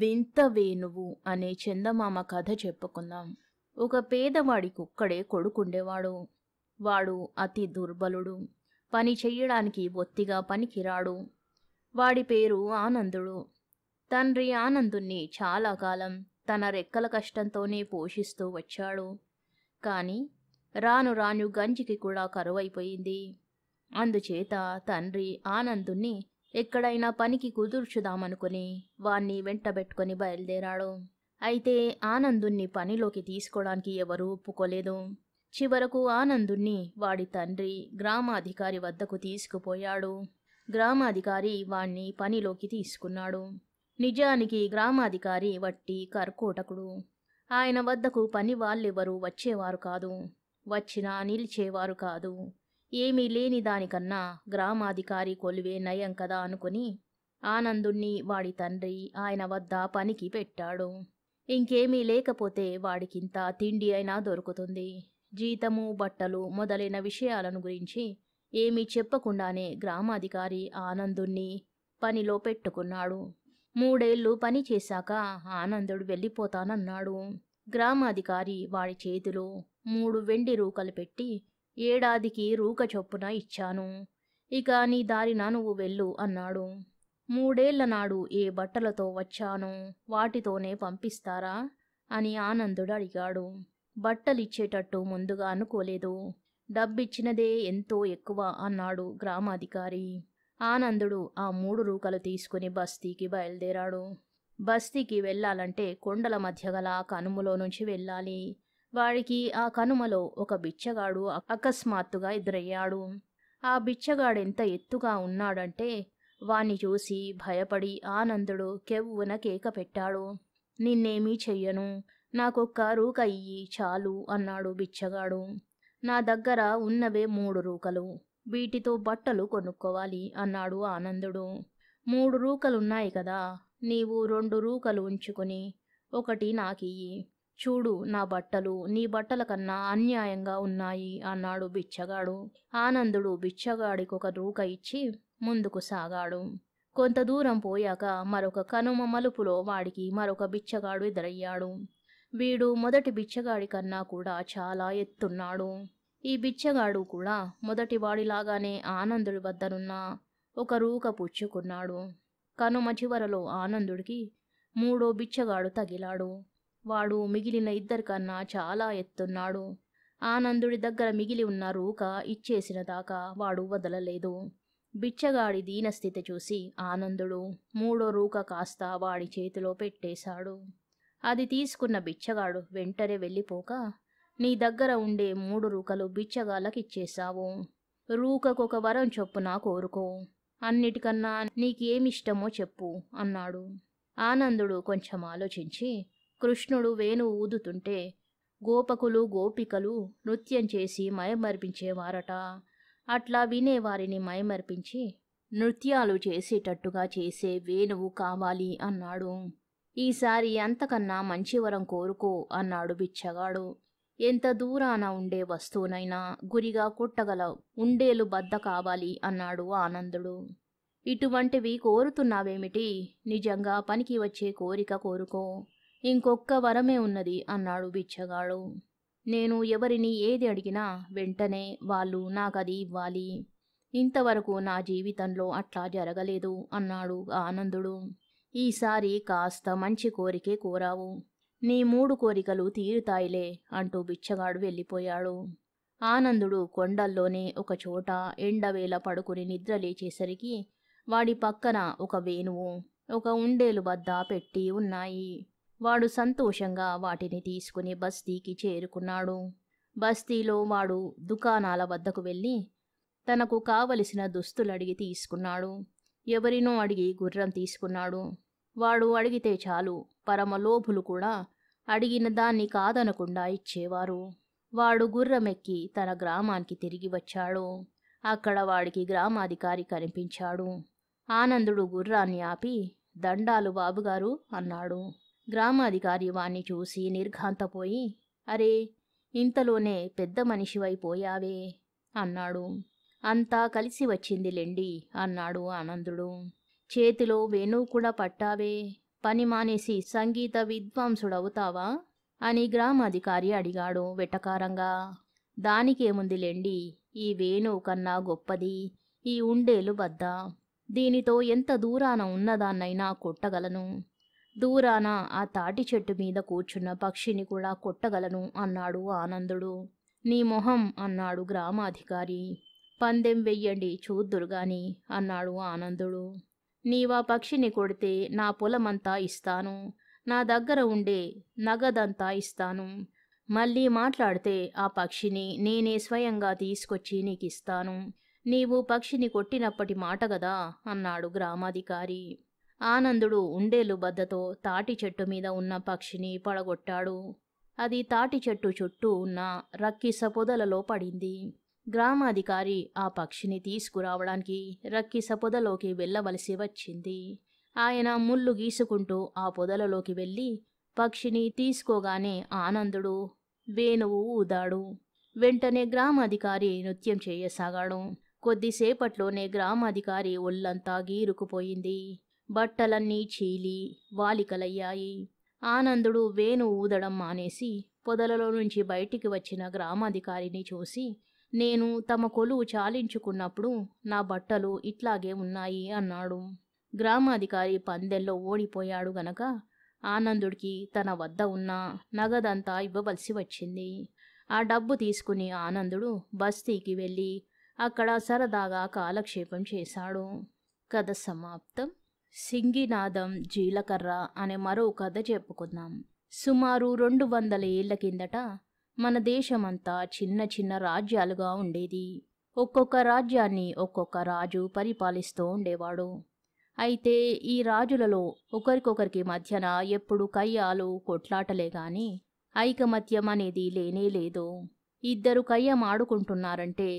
వింత వేణువు అనే చందమామ కథ చెప్పుకుందాం ఒక పేదవాడి కుక్కడే కొడుకుండేవాడు వాడు అతి దుర్బలుడు పని చెయ్యడానికి ఒత్తిగా పనికిరాడు వాడి పేరు ఆనందుడు తండ్రి ఆనందుణ్ణి చాలా కాలం తన రెక్కల కష్టంతోనే పోషిస్తూ వచ్చాడు కానీ రాను రాను గంజికి కూడా కరువైపోయింది అందుచేత తండ్రి ఆనందుణ్ణి ఎక్కడైనా పనికి కుదుర్చుదామనుకుని వాణ్ణి వెంటబెట్టుకుని బయలుదేరాడు అయితే ఆనందుణ్ణి పనిలోకి తీసుకోవడానికి ఎవరూ ఒప్పుకోలేదు చివరకు ఆనందుణ్ణి వాడి తండ్రి గ్రామాధికారి వద్దకు తీసుకుపోయాడు గ్రామాధికారి వాణ్ణి పనిలోకి తీసుకున్నాడు నిజానికి గ్రామాధికారి వట్టి కర్కోటకుడు ఆయన వద్దకు పని వాళ్ళెవరూ వచ్చేవారు కాదు వచ్చినా నిలిచేవారు కాదు ఏమీ లేని దానికన్నా గ్రామాధికారి కొలువే నయం కదా అనుకుని ఆనందుణ్ణి వాడి తండ్రి ఆయన వద్ద పనికి పెట్టాడు ఇంకేమీ లేకపోతే వాడికింత తిండి అయినా దొరుకుతుంది జీతము బట్టలు మొదలైన విషయాలను గురించి ఏమీ చెప్పకుండానే గ్రామాధికారి ఆనందుణ్ణి పనిలో పెట్టుకున్నాడు మూడేళ్లు పని చేశాక ఆనందుడు వెళ్ళిపోతానన్నాడు గ్రామాధికారి వాడి చేతిలో మూడు వెండి రూకలు పెట్టి ఏడాదికి రూక చొప్పున ఇచ్చాను ఇక నీ దారిన నువ్వు వెళ్ళు అన్నాడు మూడేళ్ల నాడు ఏ బట్టలతో వచ్చాను వాటితోనే పంపిస్తారా అని ఆనందుడు అడిగాడు బట్టలిచ్చేటట్టు ముందుగా అనుకోలేదు డబ్బిచ్చినదే ఎంతో ఎక్కువ అన్నాడు గ్రామాధికారి ఆనందుడు ఆ మూడు రూకలు తీసుకుని బస్తీకి బయలుదేరాడు బస్తీకి వెళ్ళాలంటే కొండల మధ్య గల కనుములో నుంచి వెళ్ళాలి వాడికి ఆ కనుమలో ఒక బిచ్చగాడు అకస్మాత్తుగా ఎదురయ్యాడు ఆ బిచ్చగాడెంత ఎత్తుగా ఉన్నాడంటే వాణ్ణి చూసి భయపడి ఆనందుడు కెవ్వున కేక పెట్టాడు నిన్నేమీ చెయ్యను నాకొక్క రూక ఇయ్యి చాలు అన్నాడు బిచ్చగాడు నా దగ్గర ఉన్నవే మూడు రూకలు వీటితో బట్టలు కొనుక్కోవాలి అన్నాడు ఆనందుడు మూడు రూకలున్నాయి కదా నీవు రెండు రూకలు ఉంచుకొని ఒకటి నాకియ్యి చూడు నా బట్టలు నీ బట్టల కన్నా అన్యాయంగా ఉన్నాయి అన్నాడు బిచ్చగాడు ఆనందుడు బిచ్చగాడికి ఒక రూక ఇచ్చి ముందుకు సాగాడు కొంత దూరం పోయాక మరొక కనుమ మలుపులో వాడికి మరొక బిచ్చగాడు ఎదురయ్యాడు వీడు మొదటి బిచ్చగాడి కన్నా కూడా చాలా ఎత్తున్నాడు ఈ బిచ్చగాడు కూడా వాడిలాగానే ఆనందుడి వద్దనున్న ఒక రూక పుచ్చుకున్నాడు కనుమ చివరలో ఆనందుడికి మూడో బిచ్చగాడు తగిలాడు వాడు మిగిలిన ఇద్దరికన్నా చాలా ఎత్తున్నాడు ఆనందుడి దగ్గర మిగిలి ఉన్న రూక ఇచ్చేసిన దాకా వాడు వదలలేదు బిచ్చగాడి దీనస్థితి చూసి ఆనందుడు మూడో రూక కాస్త వాడి చేతిలో పెట్టేశాడు అది తీసుకున్న బిచ్చగాడు వెంటనే వెళ్ళిపోక నీ దగ్గర ఉండే మూడు రూకలు బిచ్చగాళ్ళకిచ్చేశావు రూకకొక వరం చొప్పున కోరుకో అన్నిటికన్నా నీకేమిష్టమో చెప్పు అన్నాడు ఆనందుడు కొంచెం ఆలోచించి కృష్ణుడు వేణు ఊదుతుంటే గోపకులు గోపికలు నృత్యం చేసి మయమర్పించేవారట అట్లా వినేవారిని మయమర్పించి నృత్యాలు చేసేటట్టుగా చేసే వేణువు కావాలి అన్నాడు ఈసారి అంతకన్నా మంచి వరం కోరుకో అన్నాడు బిచ్చగాడు ఎంత దూరాన ఉండే వస్తువునైనా గురిగా కుట్టగల ఉండేలు బద్ద కావాలి అన్నాడు ఆనందుడు ఇటువంటివి కోరుతున్నావేమిటి నిజంగా పనికి వచ్చే కోరిక కోరుకో ఇంకొక్క వరమే ఉన్నది అన్నాడు బిచ్చగాడు నేను ఎవరిని ఏది అడిగినా వెంటనే వాళ్ళు నాకది ఇవ్వాలి ఇంతవరకు నా జీవితంలో అట్లా జరగలేదు అన్నాడు ఆనందుడు ఈసారి కాస్త మంచి కోరికే కోరావు నీ మూడు కోరికలు తీరుతాయిలే అంటూ బిచ్చగాడు వెళ్ళిపోయాడు ఆనందుడు కొండల్లోనే ఒకచోట ఎండవేల పడుకుని నిద్రలేచేసరికి వాడి పక్కన ఒక వేణువు ఒక ఉండేలు వద్ద పెట్టి ఉన్నాయి వాడు సంతోషంగా వాటిని తీసుకుని బస్తీకి చేరుకున్నాడు బస్తీలో వాడు దుకాణాల వద్దకు వెళ్ళి తనకు కావలసిన దుస్తులు అడిగి తీసుకున్నాడు ఎవరినో అడిగి గుర్రం తీసుకున్నాడు వాడు అడిగితే చాలు పరమలోభులు కూడా అడిగిన దాన్ని కాదనకుండా ఇచ్చేవారు వాడు గుర్రమెక్కి తన గ్రామానికి తిరిగి వచ్చాడు అక్కడ వాడికి గ్రామాధికారి కనిపించాడు ఆనందుడు గుర్రాన్ని ఆపి దండాలు బాబుగారు అన్నాడు గ్రామాధికారి వాణ్ణి చూసి నిర్ఘాంతపోయి అరే ఇంతలోనే పెద్ద మనిషివైపోయావే అన్నాడు అంతా కలిసి వచ్చింది లెండి అన్నాడు ఆనందుడు చేతిలో వేణువు కూడా పట్టావే పని మానేసి సంగీత విద్వాంసుడవుతావా అని గ్రామాధికారి అడిగాడు వెటకారంగా దానికేముంది లెండి ఈ వేణువు కన్నా గొప్పది ఈ ఉండేలు బద్ద దీనితో ఎంత దూరాన ఉన్నదాన్నైనా కొట్టగలను దూరాన ఆ తాటి చెట్టు మీద కూర్చున్న పక్షిని కూడా కొట్టగలను అన్నాడు ఆనందుడు నీ మొహం అన్నాడు గ్రామాధికారి పందెం వెయ్యండి చూద్దురుగాని అన్నాడు ఆనందుడు నీవా పక్షిని కొడితే నా పొలమంతా ఇస్తాను నా దగ్గర ఉండే నగదంతా ఇస్తాను మళ్ళీ మాట్లాడితే ఆ పక్షిని నేనే స్వయంగా తీసుకొచ్చి నీకిస్తాను నీవు పక్షిని కొట్టినప్పటి మాట గదా అన్నాడు గ్రామాధికారి ఆనందుడు ఉండేలు బద్దతో తాటి చెట్టు మీద ఉన్న పక్షిని పడగొట్టాడు అది తాటి చెట్టు చుట్టూ ఉన్న రక్కిస పొదలలో పడింది గ్రామాధికారి ఆ పక్షిని తీసుకురావడానికి రక్కిస పొదలోకి వెళ్ళవలసి వచ్చింది ఆయన ముళ్ళు గీసుకుంటూ ఆ పొదలలోకి వెళ్ళి పక్షిని తీసుకోగానే ఆనందుడు వేణువు ఊదాడు వెంటనే గ్రామాధికారి నృత్యం చేయసాగాడు కొద్దిసేపట్లోనే గ్రామాధికారి ఒళ్ళంతా గీరుకుపోయింది బట్టలన్నీ చీలి వాలికలయ్యాయి ఆనందుడు వేణు ఊదడం మానేసి పొదలలో నుంచి బయటికి వచ్చిన గ్రామాధికారిని చూసి నేను తమ కొలువు చాలించుకున్నప్పుడు నా బట్టలు ఇట్లాగే ఉన్నాయి అన్నాడు గ్రామాధికారి పందెల్లో ఓడిపోయాడు గనక ఆనందుడికి తన వద్ద ఉన్న నగదంతా ఇవ్వవలసి వచ్చింది ఆ డబ్బు తీసుకుని ఆనందుడు బస్తీకి వెళ్ళి అక్కడ సరదాగా కాలక్షేపం చేశాడు కథ సమాప్తం సింగినాదం జీలకర్ర అనే మరో కథ చెప్పుకుందాం సుమారు రెండు వందల ఏళ్ల కిందట మన దేశమంతా చిన్న చిన్న రాజ్యాలుగా ఉండేది ఒక్కొక్క రాజ్యాన్ని ఒక్కొక్క రాజు పరిపాలిస్తూ ఉండేవాడు అయితే ఈ రాజులలో ఒకరికొకరికి మధ్యన ఎప్పుడు కయ్యాలు కొట్లాటలే గాని ఐకమత్యం అనేది లేనే లేదు ఇద్దరు కయ్యం ఆడుకుంటున్నారంటే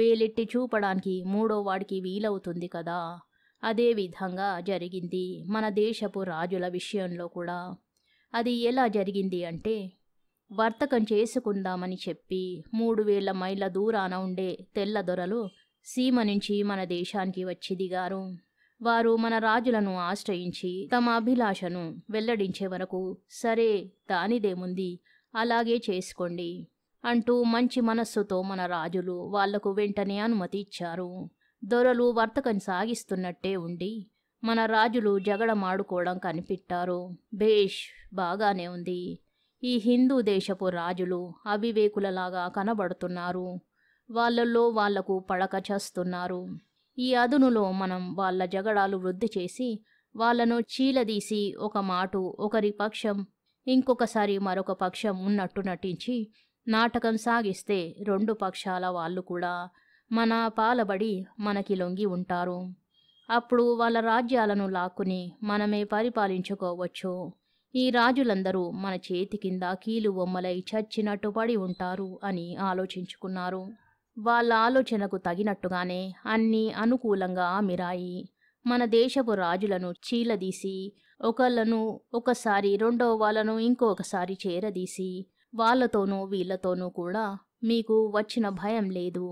వేలెట్టి చూపడానికి మూడో వాడికి వీలవుతుంది కదా అదేవిధంగా జరిగింది మన దేశపు రాజుల విషయంలో కూడా అది ఎలా జరిగింది అంటే వర్తకం చేసుకుందామని చెప్పి మూడు వేల మైళ్ళ దూరాన ఉండే తెల్లదొరలు సీమ నుంచి మన దేశానికి వచ్చి దిగారు వారు మన రాజులను ఆశ్రయించి తమ అభిలాషను వెల్లడించే వరకు సరే దానిదేముంది అలాగే చేసుకోండి అంటూ మంచి మనస్సుతో మన రాజులు వాళ్లకు వెంటనే అనుమతి ఇచ్చారు దొరలు వర్తకం సాగిస్తున్నట్టే ఉండి మన రాజులు జగడమాడుకోవడం కనిపెట్టారు భేష్ బాగానే ఉంది ఈ హిందూ దేశపు రాజులు అవివేకులలాగా కనబడుతున్నారు వాళ్ళల్లో వాళ్లకు పడక చేస్తున్నారు ఈ అదునులో మనం వాళ్ళ జగడాలు వృద్ధి చేసి వాళ్లను చీలదీసి ఒక మాటు ఒకరి పక్షం ఇంకొకసారి మరొక పక్షం ఉన్నట్టు నటించి నాటకం సాగిస్తే రెండు పక్షాల వాళ్ళు కూడా మన పాలబడి మనకి లొంగి ఉంటారు అప్పుడు వాళ్ళ రాజ్యాలను లాక్కుని మనమే పరిపాలించుకోవచ్చు ఈ రాజులందరూ మన చేతి కింద కీలు బొమ్మలై చచ్చినట్టు పడి ఉంటారు అని ఆలోచించుకున్నారు వాళ్ళ ఆలోచనకు తగినట్టుగానే అన్నీ అనుకూలంగా మిరాయి మన దేశపు రాజులను చీలదీసి ఒకళ్ళను ఒకసారి రెండో వాళ్ళను ఇంకొకసారి చేరదీసి వాళ్ళతోనూ వీళ్ళతోనూ కూడా మీకు వచ్చిన భయం లేదు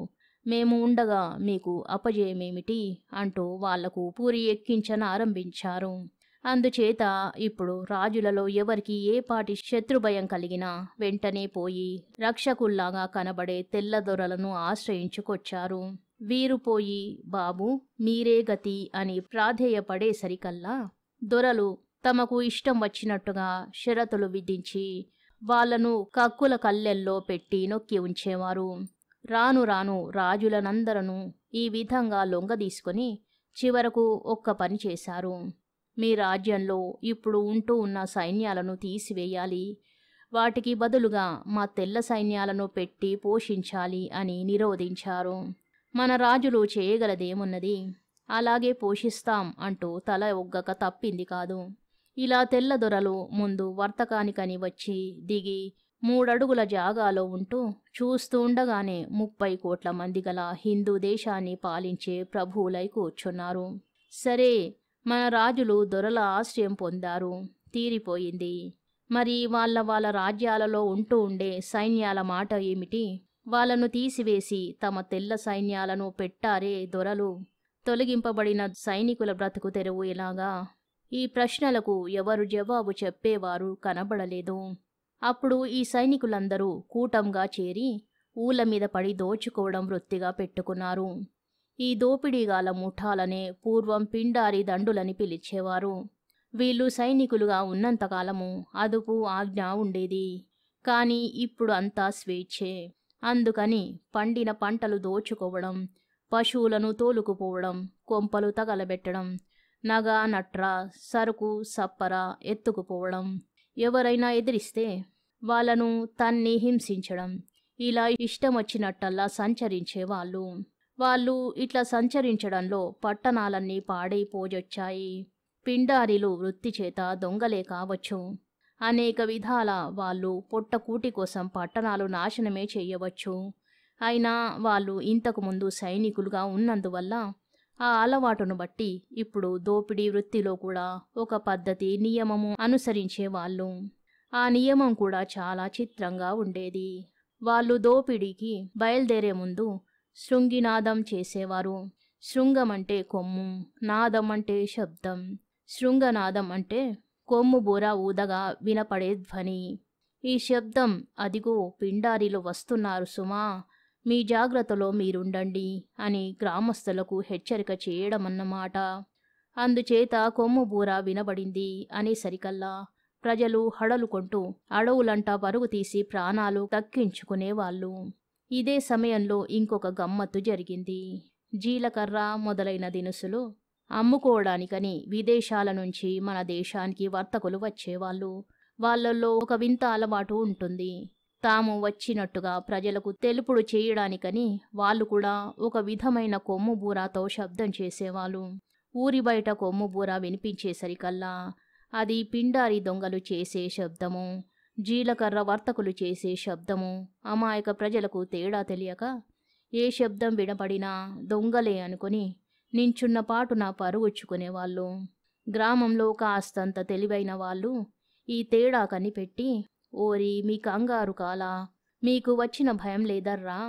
మేము ఉండగా మీకు అపజయమేమిటి అంటూ వాళ్లకు పూరి ఎక్కించనారంభించారు అందుచేత ఇప్పుడు రాజులలో ఎవరికి ఏ పాటి శత్రుభయం కలిగినా వెంటనే పోయి రక్షకుల్లాగా కనబడే తెల్లదొరలను ఆశ్రయించుకొచ్చారు వీరు పోయి బాబు మీరే గతి అని ప్రాధేయపడేసరికల్లా దొరలు తమకు ఇష్టం వచ్చినట్టుగా షరతులు విధించి వాళ్లను కక్కుల కల్లెల్లో పెట్టి నొక్కి ఉంచేవారు రాను రాను రాజులనందరను ఈ విధంగా లొంగదీసుకొని చివరకు ఒక్క పని చేశారు మీ రాజ్యంలో ఇప్పుడు ఉంటూ ఉన్న సైన్యాలను తీసివేయాలి వాటికి బదులుగా మా తెల్ల సైన్యాలను పెట్టి పోషించాలి అని నిరోధించారు మన రాజులు చేయగలదేమున్నది అలాగే పోషిస్తాం అంటూ తల ఒగ్గక తప్పింది కాదు ఇలా తెల్లదొరలు ముందు వర్తకానికని వచ్చి దిగి మూడడుగుల జాగాలో ఉంటూ చూస్తూ ఉండగానే ముప్పై కోట్ల మంది గల హిందూ దేశాన్ని పాలించే ప్రభువులై కూర్చున్నారు సరే మన రాజులు దొరల ఆశ్రయం పొందారు తీరిపోయింది మరి వాళ్ళ వాళ్ళ రాజ్యాలలో ఉంటూ ఉండే సైన్యాల మాట ఏమిటి వాళ్ళను తీసివేసి తమ తెల్ల సైన్యాలను పెట్టారే దొరలు తొలగింపబడిన సైనికుల బ్రతుకు తెరువు ఎలాగా ఈ ప్రశ్నలకు ఎవరు జవాబు చెప్పేవారు కనబడలేదు అప్పుడు ఈ సైనికులందరూ కూటంగా చేరి ఊల మీద పడి దోచుకోవడం వృత్తిగా పెట్టుకున్నారు ఈ దోపిడీగాల ముఠాలనే పూర్వం పిండారి దండులని పిలిచేవారు వీళ్ళు సైనికులుగా ఉన్నంతకాలము అదుపు ఆజ్ఞ ఉండేది కానీ ఇప్పుడు అంతా స్వేచ్ఛే అందుకని పండిన పంటలు దోచుకోవడం పశువులను తోలుకుపోవడం కొంపలు తగలబెట్టడం నగ నట్ర సరుకు సప్పర ఎత్తుకుపోవడం ఎవరైనా ఎదిరిస్తే వాళ్ళను తన్ని హింసించడం ఇలా ఇష్టం వచ్చినట్టల్లా వాళ్ళు వాళ్ళు ఇట్లా సంచరించడంలో పట్టణాలన్నీ పాడైపోజొచ్చాయి పిండారిలు వృత్తి చేత దొంగలే కావచ్చు అనేక విధాల వాళ్ళు పొట్టకూటి కోసం పట్టణాలు నాశనమే చేయవచ్చు అయినా వాళ్ళు ఇంతకుముందు సైనికులుగా ఉన్నందువల్ల ఆ అలవాటును బట్టి ఇప్పుడు దోపిడీ వృత్తిలో కూడా ఒక పద్ధతి నియమము అనుసరించే వాళ్ళు ఆ నియమం కూడా చాలా చిత్రంగా ఉండేది వాళ్ళు దోపిడీకి బయలుదేరే ముందు శృంగినాదం చేసేవారు శృంగం అంటే కొమ్ము నాదం అంటే శబ్దం శృంగనాదం అంటే కొమ్ము బూర ఊదగా వినపడే ధ్వని ఈ శబ్దం అదిగో పిండారిలో వస్తున్నారు సుమా మీ జాగ్రత్తలో మీరుండండి అని గ్రామస్తులకు హెచ్చరిక చేయడమన్నమాట అందుచేత కొమ్ము బూర వినబడింది అనేసరికల్లా ప్రజలు హడలుకొంటూ అడవులంటా పరుగు తీసి ప్రాణాలు తక్కించుకునేవాళ్ళు ఇదే సమయంలో ఇంకొక గమ్మత్తు జరిగింది జీలకర్ర మొదలైన దినుసులు అమ్ముకోవడానికని విదేశాల నుంచి మన దేశానికి వర్తకులు వచ్చేవాళ్ళు వాళ్ళల్లో ఒక వింత అలవాటు ఉంటుంది తాము వచ్చినట్టుగా ప్రజలకు తెలుపుడు చేయడానికని వాళ్ళు కూడా ఒక విధమైన కొమ్ము బూరాతో శబ్దం చేసేవాళ్ళు ఊరి బయట కొమ్ము బూర వినిపించేసరికల్లా అది పిండారి దొంగలు చేసే శబ్దము జీలకర్ర వర్తకులు చేసే శబ్దము అమాయక ప్రజలకు తేడా తెలియక ఏ శబ్దం వినపడినా దొంగలే అనుకుని నించున్న పాటున పరుగుచ్చుకునేవాళ్ళు గ్రామంలో కాస్తంత తెలివైన వాళ్ళు ఈ తేడా కనిపెట్టి ఓరి మీ కంగారు కాలా మీకు వచ్చిన భయం లేదర్రా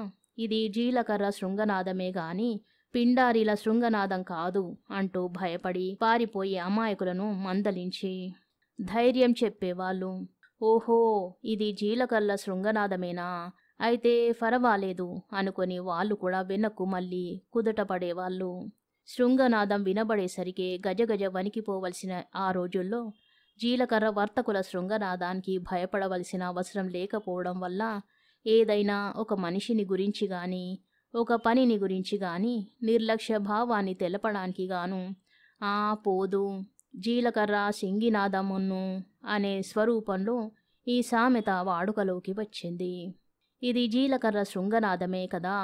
ఇది జీలకర్ర శృంగనాదమే గాని పిండారీల శృంగనాదం కాదు అంటూ భయపడి పారిపోయే అమాయకులను మందలించి ధైర్యం చెప్పేవాళ్ళు ఓహో ఇది జీలకర్ల శృంగనాదమేనా అయితే పరవాలేదు అనుకుని వాళ్ళు కూడా వెనక్కు మళ్ళీ కుదుటపడేవాళ్ళు శృంగనాదం వినబడేసరికి గజగజ వణికిపోవలసిన ఆ రోజుల్లో జీలకర్ర వర్తకుల శృంగనాదానికి భయపడవలసిన అవసరం లేకపోవడం వల్ల ఏదైనా ఒక మనిషిని గురించి కానీ ఒక పనిని గురించి కానీ నిర్లక్ష్య భావాన్ని తెలపడానికి గాను ఆ పోదు జీలకర్ర సింగినాదమున్ను అనే స్వరూపంలో ఈ సామెత వాడుకలోకి వచ్చింది ఇది జీలకర్ర శృంగనాదమే కదా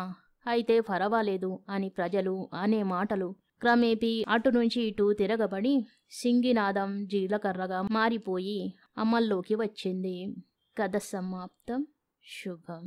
అయితే పర్వాలేదు అని ప్రజలు అనే మాటలు క్రమేపీ అటు నుంచి ఇటు తిరగబడి సింగినాదం జీలకర్రగా మారిపోయి అమల్లోకి వచ్చింది కథ సమాప్తం శుభం